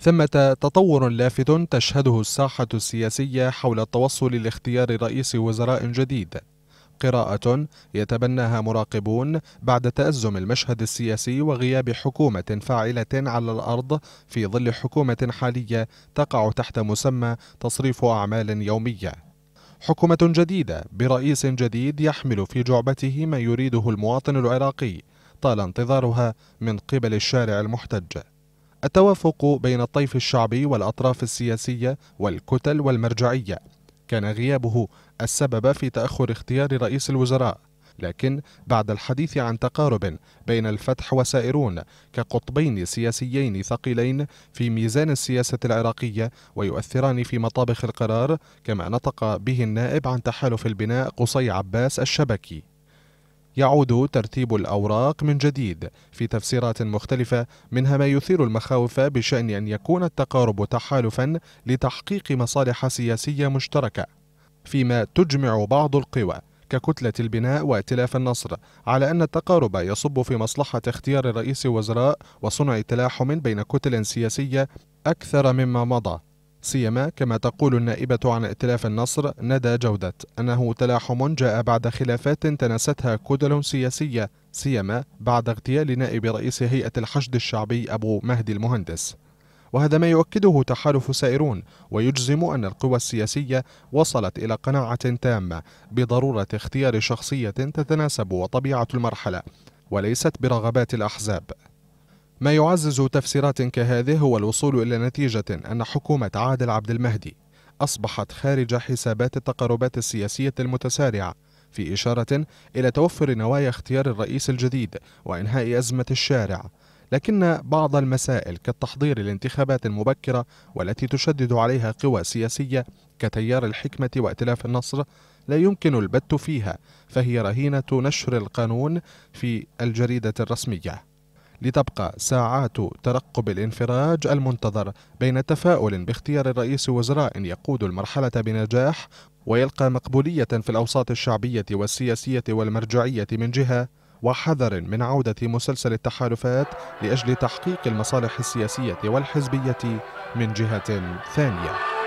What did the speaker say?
ثمة تطور لافت تشهده الساحة السياسية حول التوصل لاختيار رئيس وزراء جديد قراءة يتبناها مراقبون بعد تأزم المشهد السياسي وغياب حكومة فاعلة على الأرض في ظل حكومة حالية تقع تحت مسمى تصريف أعمال يومية. حكومة جديدة برئيس جديد يحمل في جعبته ما يريده المواطن العراقي طال انتظارها من قبل الشارع المحتج. التوافق بين الطيف الشعبي والأطراف السياسية والكتل والمرجعية كان غيابه السبب في تأخر اختيار رئيس الوزراء لكن بعد الحديث عن تقارب بين الفتح وسائرون كقطبين سياسيين ثقيلين في ميزان السياسة العراقية ويؤثران في مطابخ القرار كما نطق به النائب عن تحالف البناء قصي عباس الشبكي يعود ترتيب الأوراق من جديد في تفسيرات مختلفة منها ما يثير المخاوف بشأن أن يكون التقارب تحالفا لتحقيق مصالح سياسية مشتركة فيما تجمع بعض القوى ككتلة البناء وائتلاف النصر على أن التقارب يصب في مصلحة اختيار رئيس وزراء وصنع تلاحم بين كتل سياسية أكثر مما مضى سيما كما تقول النائبة عن ائتلاف النصر ندى جودة أنه تلاحم جاء بعد خلافات تناستها كدل سياسية سيما بعد اغتيال نائب رئيس هيئة الحشد الشعبي أبو مهدي المهندس وهذا ما يؤكده تحالف سائرون ويجزم أن القوى السياسية وصلت إلى قناعة تامة بضرورة اختيار شخصية تتناسب وطبيعة المرحلة وليست برغبات الأحزاب ما يعزز تفسيرات كهذه هو الوصول إلى نتيجة أن حكومة عادل عبد المهدي أصبحت خارج حسابات التقاربات السياسية المتسارعة في إشارة إلى توفر نوايا اختيار الرئيس الجديد وإنهاء أزمة الشارع لكن بعض المسائل كالتحضير للانتخابات المبكرة والتي تشدد عليها قوى سياسية كتيار الحكمة وائتلاف النصر لا يمكن البت فيها فهي رهينة نشر القانون في الجريدة الرسمية لتبقى ساعات ترقب الانفراج المنتظر بين تفاؤل باختيار رئيس وزراء يقود المرحلة بنجاح ويلقى مقبولية في الأوساط الشعبية والسياسية والمرجعية من جهة وحذر من عودة مسلسل التحالفات لأجل تحقيق المصالح السياسية والحزبية من جهة ثانية